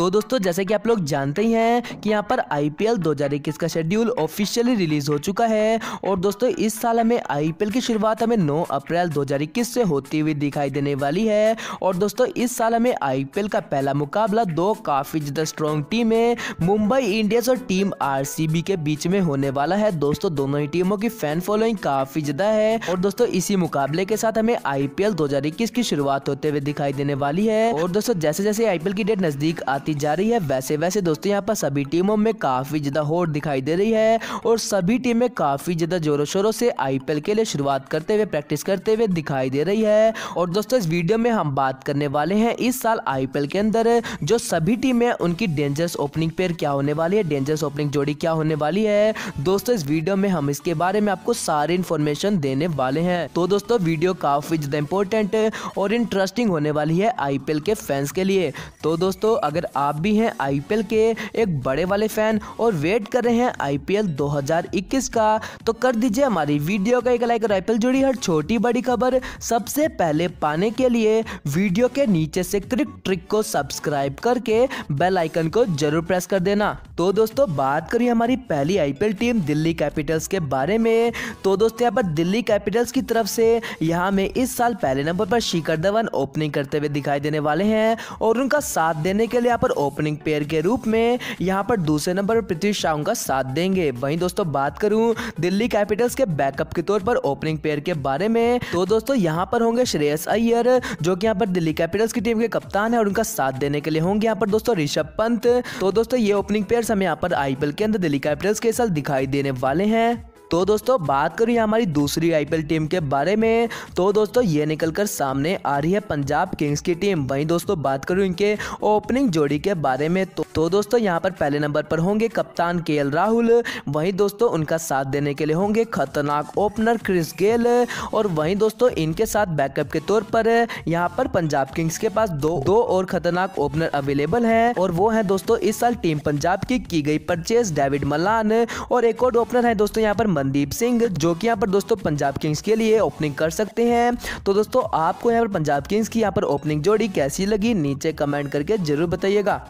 तो दोस्तों जैसे कि आप लोग जानते ही हैं कि यहाँ पर आईपीएल 2021 का शेड्यूल ऑफिशियली रिलीज हो चुका है और दोस्तों इस साल हमें आईपीएल की शुरुआत हमें 9 अप्रैल 2021 से होती हुई दिखाई देने वाली है और दोस्तों इस साल हमें आईपीएल का पहला मुकाबला दो काफ़ी ज़्यादा स्ट्रॉन्ग टीम है मुंबई इंडियंस और टीम आर के बीच में होने वाला है दोस्तों दोनों ही टीमों की फैन फॉलोइंग काफ़ी ज़्यादा है और दोस्तों इसी मुकाबले के साथ हमें आईपीएल इक्कीस की शुरुआत होते हुए दिखाई देने वाली है और दोस्तों जैसे जैसे आईपीएल की डेट नज़दीक आती बढ़ती जा रही है वैसे वैसे दोस्तों यहाँ पर सभी टीमों में काफ़ी ज़्यादा होड़ दिखाई दे रही है और सभी टीमें काफ़ी ज़्यादा जोरों शोरों से आईपीएल के लिए शुरुआत करते हुए प्रैक्टिस करते हुए दिखाई दे रही है और दोस्तों इस वीडियो में हम बात करने वाले हैं इस साल आईपीएल के अंदर जो सभी टीमें उनकी डेंजरस ओपनिंग पेयर क्या होने वाली है डेंजरस ओपनिंग जोड़ी क्या होने वाली है दोस्तों इस वीडियो में हम इसके बारे में आपको सारी इन्फॉर्मेशन देने वाले हैं तो दोस्तों वीडियो काफी ज्यादा इंपॉर्टेंट और इंटरेस्टिंग होने वाली है आईपीएल के फैंस के लिए तो दोस्तों अगर आप भी हैं आईपीएल के एक बड़े वाले फ़ैन और वेट कर रहे हैं आईपीएल 2021 का तो कर दीजिए हमारी वीडियो का एक लाइक और आईपीएल जुड़ी हर छोटी बड़ी खबर सबसे पहले पाने के लिए वीडियो के नीचे से क्रिक ट्रिक को सब्सक्राइब करके बेल आइकन को जरूर प्रेस कर देना तो दोस्तों बात करिए हमारी पहली आईपीएल टीम दिल्ली कैपिटल्स के बारे में तो दोस्तों यहाँ पर दिल्ली कैपिटल्स की तरफ से यहाँ में इस साल पहले नंबर पर शिखर धवन ओपनिंग करते हुए दिखाई देने वाले हैं और उनका साथ देने के लिए पर ओपनिंग पेयर के रूप में यहाँ पर दूसरे नंबर पर पृथ्वी शाह का साथ देंगे वहीं दोस्तों बात करूं दिल्ली कैपिटल्स के बैकअप के तौर पर ओपनिंग पेयर के बारे में तो दोस्तों यहाँ पर होंगे श्रेयस अय्यर जो कि यहाँ पर दिल्ली कैपिटल्स की टीम के कप्तान है और उनका साथ देने के लिए होंगे यहाँ पर दोस्तों ऋषभ पंत तो दोस्तों ये ओपनिंग पेयर हमें यहाँ पर आईपीएल के अंदर दिल्ली कैपिटल्स के साथ दिखाई देने वाले हैं तो दोस्तों बात करें हमारी दूसरी आईपीएल टीम के बारे में तो दोस्तों ये निकल कर सामने आ रही है पंजाब किंग्स की टीम वहीं दोस्तों बात करूँ इनके ओपनिंग जोड़ी के बारे में तो तो दोस्तों यहाँ पर पहले नंबर पर होंगे कप्तान के राहुल वहीं दोस्तों उनका साथ देने के लिए होंगे खतरनाक ओपनर क्रिस गेल और वहीं दोस्तों इनके साथ बैकअप के तौर पर यहाँ पर पंजाब किंग्स के पास दो दो और खतरनाक ओपनर अवेलेबल हैं और वो हैं दोस्तों इस साल टीम पंजाब की की गई परचेज डेविड मलान और एक और ओपनर है दोस्तों यहाँ पर मनदीप सिंह जो की यहाँ पर दोस्तों पंजाब किंग्स के लिए ओपनिंग कर सकते हैं तो दोस्तों आपको यहाँ पर पंजाब किंग्स की यहाँ पर ओपनिंग जोड़ी कैसी लगी नीचे कमेंट करके जरूर बताइएगा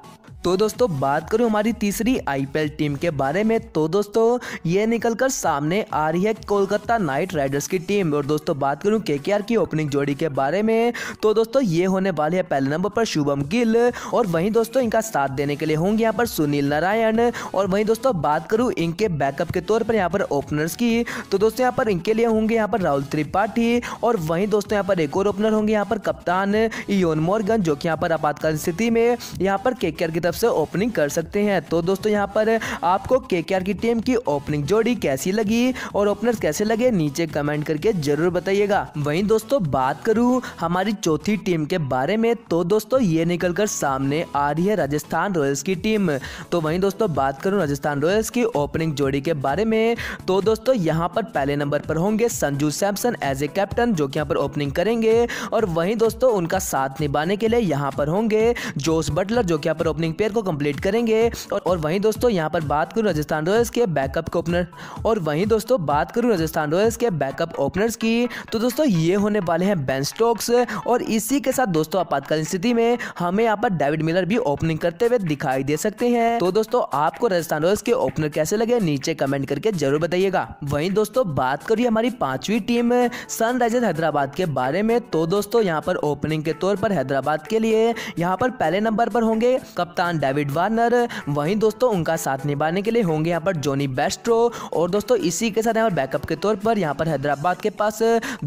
तो दोस्तों बात करूं हमारी तीसरी आईपीएल टीम के बारे में तो दोस्तों ये निकल कर सामने आ रही है कोलकाता नाइट राइडर्स की टीम और दोस्तों बात करूं केकेआर की ओपनिंग जोड़ी के बारे में तो दोस्तों ये होने वाले है पहले नंबर पर शुभम गिल और वहीं दोस्तों इनका साथ देने के लिए होंगे यहाँ पर सुनील नारायण और वहीं दोस्तों बात करूँ इनके बैकअप के तौर पर यहाँ पर ओपनर्स की तो दोस्तों यहाँ पर इनके लिए होंगे यहाँ पर राहुल त्रिपाठी और वहीं दोस्तों यहाँ पर एक और ओपनर होंगे यहाँ पर कप्तान इोन मोर्गन जो कि यहाँ पर आपातकालीन स्थिति में यहाँ पर केकेआर की तरफ तरफ से ओपनिंग कर सकते हैं तो दोस्तों यहाँ पर आपको के की टीम की ओपनिंग जोड़ी कैसी लगी और ओपनर कैसे लगे नीचे कमेंट करके जरूर बताइएगा वही दोस्तों बात करूँ हमारी चौथी टीम के बारे में तो दोस्तों ये निकल कर सामने आ रही है राजस्थान रॉयल्स की टीम तो वहीं दोस्तों बात करूँ राजस्थान रॉयल्स की ओपनिंग जोड़ी के बारे में तो दोस्तों यहाँ पर पहले नंबर पर होंगे Sanju Samson as a captain जो कि यहाँ पर ओपनिंग करेंगे और वहीं दोस्तों उनका साथ निभाने के लिए यहाँ पर होंगे जोस बटलर जो कि यहाँ पर ओपनिंग रिपेयर को कंप्लीट करेंगे और, और वहीं दोस्तों यहाँ पर बात करूँ राजस्थान रॉयल्स के बैकअप के ओपनर और वहीं दोस्तों बात करूँ राजस्थान रॉयल्स के बैकअप ओपनर्स की तो दोस्तों ये होने वाले हैं बैन स्टोक्स और इसी के साथ दोस्तों आपातकालीन स्थिति में हमें यहाँ पर डेविड मिलर भी ओपनिंग करते हुए दिखाई दे सकते हैं तो दोस्तों आपको राजस्थान रॉयल्स के ओपनर कैसे लगे नीचे कमेंट करके जरूर बताइएगा वहीं दोस्तों बात करिए हमारी पांचवी टीम सनराइजर्स हैदराबाद के बारे में तो दोस्तों यहाँ पर ओपनिंग के तौर पर हैदराबाद के लिए यहाँ पर पहले नंबर पर होंगे कप्तान कप्तान डेविड वार्नर वहीं दोस्तों उनका साथ निभाने के लिए होंगे यहाँ पर जॉनी बेस्ट्रो और दोस्तों इसी के साथ यहाँ पर बैकअप के तौर पर यहाँ पर हैदराबाद के पास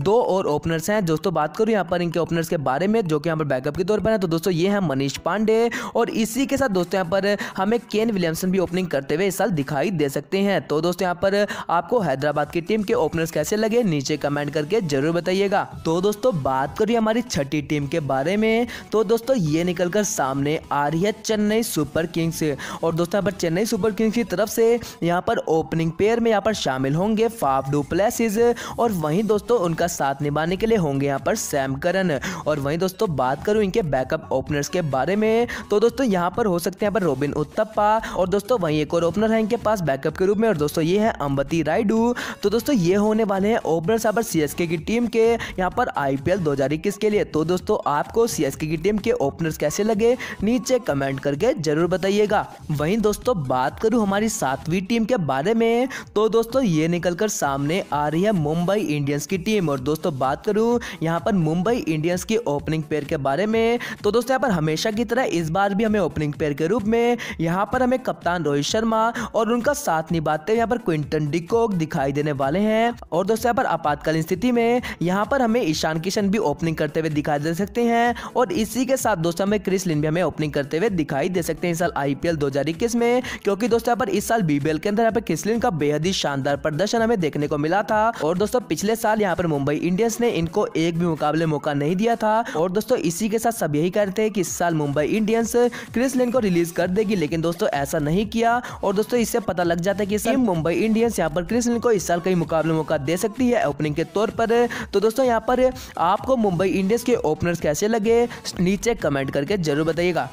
दो और ओपनर्स हैं दोस्तों बात करूँ यहाँ पर इनके ओपनर्स के बारे में जो कि यहाँ पर बैकअप के तौर पर है तो दोस्तों ये हैं मनीष पांडे और इसी के साथ दोस्तों यहाँ पर हमें केन विलियमसन भी ओपनिंग करते हुए इस साल दिखाई दे सकते हैं तो दोस्तों यहाँ पर आपको हैदराबाद की टीम के ओपनर्स कैसे लगे नीचे कमेंट करके जरूर बताइएगा तो दोस्तों बात करिए हमारी छठी टीम के बारे में तो दोस्तों ये निकलकर सामने आ रही है चेन्नई चेन्नई सुपर किंग्स और दोस्तों यहाँ पर चेन्नई सुपर किंग्स की तरफ से यहाँ पर ओपनिंग पेयर में यहाँ पर शामिल होंगे फाफ डुप्लेसिस और वहीं दोस्तों उनका साथ निभाने के लिए होंगे यहाँ पर सैम करन और वहीं दोस्तों बात करूँ इनके बैकअप ओपनर्स के बारे में तो दोस्तों यहाँ पर हो सकते हैं यहाँ पर रोबिन उत्तप्पा और दोस्तों वहीं एक और ओपनर है इनके पास बैकअप के रूप में और दोस्तों ये है अंबती राइडू तो दोस्तों ये होने वाले हैं ओपनर यहाँ पर सी की टीम के यहाँ पर आई पी के लिए तो दोस्तों आपको सी की टीम के ओपनर्स कैसे लगे नीचे कमेंट करके करके जरूर बताइएगा वहीं दोस्तों बात करूं हमारी सातवीं टीम के बारे में तो दोस्तों ये निकल कर सामने आ रही है मुंबई इंडियंस की टीम और दोस्तों बात करूं यहां पर मुंबई इंडियंस की ओपनिंग पेयर के बारे में तो दोस्तों यहां पर हमेशा की तरह इस बार भी हमें ओपनिंग पेयर के रूप में यहाँ पर हमें कप्तान रोहित शर्मा और उनका साथ निभाते यहाँ पर क्विंटन डिकॉक दिखाई देने वाले हैं और दोस्तों यहाँ पर आपातकालीन स्थिति में यहाँ पर हमें ईशान किशन भी ओपनिंग करते हुए दिखाई दे सकते हैं और इसी के साथ दोस्तों हमें क्रिस लिन भी हमें ओपनिंग करते हुए दिखाई दिखाई दे सकते हैं इस साल आईपीएल 2021 में क्योंकि दोस्तों यहाँ पर इस साल बीबीएल के अंदर यहाँ पर किसलिन का बेहद ही शानदार प्रदर्शन हमें देखने को मिला था और दोस्तों पिछले साल यहाँ पर मुंबई इंडियंस ने इनको एक भी मुकाबले मौका नहीं दिया था और दोस्तों इसी के साथ सब यही करते हैं कि इस साल मुंबई इंडियंस क्रिस लेन को रिलीज कर देगी लेकिन दोस्तों ऐसा नहीं किया और दोस्तों इससे पता लग जाता है कि मुंबई इंडियंस यहाँ पर क्रिस लेन को इस साल कई मुकाबले मौका दे सकती है ओपनिंग के तौर पर तो दोस्तों यहाँ पर आपको मुंबई इंडियंस के ओपनर्स कैसे लगे नीचे कमेंट करके जरूर बताइएगा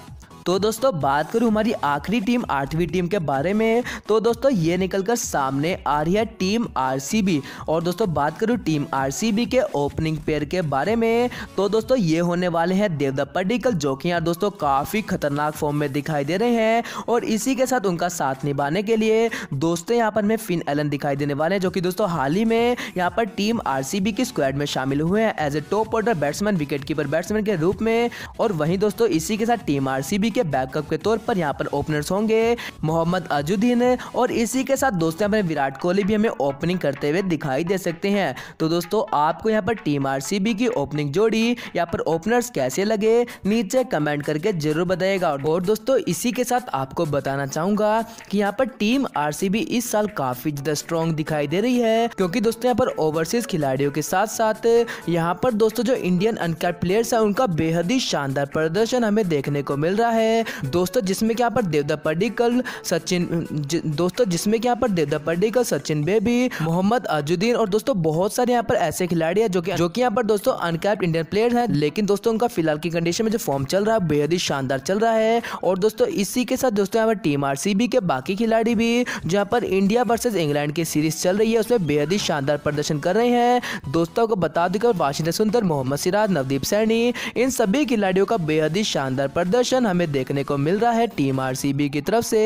तो दोस्तों बात करूं हमारी आखिरी टीम आठवीं टीम के बारे में तो दोस्तों ये निकल कर सामने आ रही है टीम आरसीबी और दोस्तों बात करूं टीम आरसीबी के ओपनिंग पेयर के बारे में तो दोस्तों ये होने वाले हैं देवदत्त पडिकल जो कि यार दोस्तों काफ़ी खतरनाक फॉर्म में दिखाई दे रहे हैं और इसी के साथ उनका साथ निभाने के लिए दोस्तों यहाँ पर हमें फिन एलन दिखाई देने वाले हैं जो कि दोस्तों हाल ही में यहाँ पर टीम आर की स्क्वाड में शामिल हुए हैं as a top order batsman wicket keeper batsman के रूप में और वहीं दोस्तों इसी के साथ टीम आर पीसीबी के बैकअप के तौर पर यहाँ पर ओपनर्स होंगे मोहम्मद अजुद्दीन और इसी के साथ दोस्तों अपने विराट कोहली भी हमें ओपनिंग करते हुए दिखाई दे सकते हैं तो दोस्तों आपको यहाँ पर टीम आर की ओपनिंग जोड़ी यहाँ पर ओपनर्स कैसे लगे नीचे कमेंट करके जरूर बताइएगा और दोस्तों इसी के साथ आपको बताना चाहूंगा कि यहाँ पर टीम आर इस साल काफी ज्यादा स्ट्रॉन्ग दिखाई दे रही है क्योंकि दोस्तों यहाँ पर ओवरसीज खिलाड़ियों के साथ साथ यहाँ पर दोस्तों जो इंडियन अनकैप प्लेयर्स है उनका बेहद ही शानदार प्रदर्शन हमें देखने को मिल रहा है है दोस्तों जिसमें क्या पर देवदा पडिकल सचिन दोस्तों जिसमें क्या पर देवदा पडिकल सचिन बेबी मोहम्मद अजुद्दीन और दोस्तों बहुत सारे यहाँ पर ऐसे खिलाड़ी है जो की जो की यहाँ पर दोस्तों अनकैप इंडियन प्लेयर है लेकिन दोस्तों उनका फिलहाल की कंडीशन में जो फॉर्म चल रहा है बेहद ही शानदार चल रहा है और दोस्तों इसी के साथ दोस्तों यहाँ पर टीम आर के बाकी खिलाड़ी भी जहाँ पर इंडिया वर्सेज इंग्लैंड की सीरीज चल रही है उसमें बेहद ही शानदार प्रदर्शन कर रहे हैं दोस्तों को बता दें वाशिंगटन सुंदर मोहम्मद सिराज नवदीप सैनी इन सभी खिलाड़ियों का बेहद ही शानदार प्रदर्शन हमें देखने को मिल रहा है टीम आर की तरफ से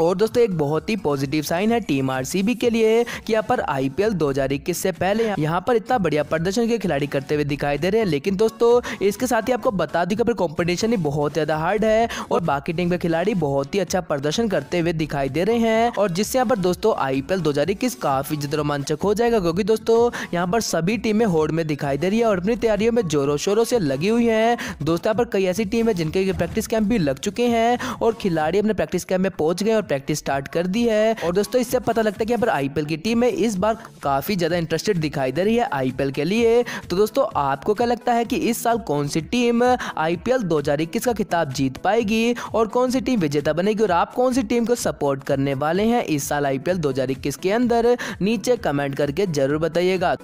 और दोस्तों एक बहुत ही पॉजिटिव साइन है टीम आर के लिए कि यहाँ पर आईपीएल 2021 से पहले यहाँ पर इतना बढ़िया प्रदर्शन के खिलाड़ी करते हुए दिखाई दे रहे हैं लेकिन दोस्तों इसके साथ ही आपको बता दू की कॉम्पिटिशन ही बहुत ज्यादा हार्ड है और बाकी टीम के खिलाड़ी बहुत ही अच्छा प्रदर्शन करते हुए दिखाई दे रहे हैं और जिससे यहाँ पर दोस्तों आईपीएल इक्कीस काफी ज्यादा रोमांचक हो जाएगा क्योंकि दोस्तों यहाँ पर सभी टीमें होड़ में दिखाई दे रही है और अपनी तैयारियों में जोरों शोरों से लगी हुई है दोस्तों यहाँ पर कई ऐसी टीम है जिनके प्रैक्टिस कैंप भी लग चुके हैं और खिलाड़ी अपने प्रैक्टिस कैंप में पहुंच गए और प्रैक्टिस स्टार्ट कर दी है और दोस्तों इससे पता लगता है कि यहाँ पर आईपीएल की टीम में इस बार काफी ज्यादा इंटरेस्टेड दिखाई दे रही है आईपीएल के लिए तो दोस्तों आपको क्या लगता है कि इस साल कौन सी टीम आईपीएल 2021 का खिताब जीत पाएगी और कौन सी टीम विजेता बनेगी और आप कौन सी टीम को सपोर्ट करने वाले हैं इस साल आईपीएल 2021 के अंदर नीचे कमेंट करके जरूर बताइएगा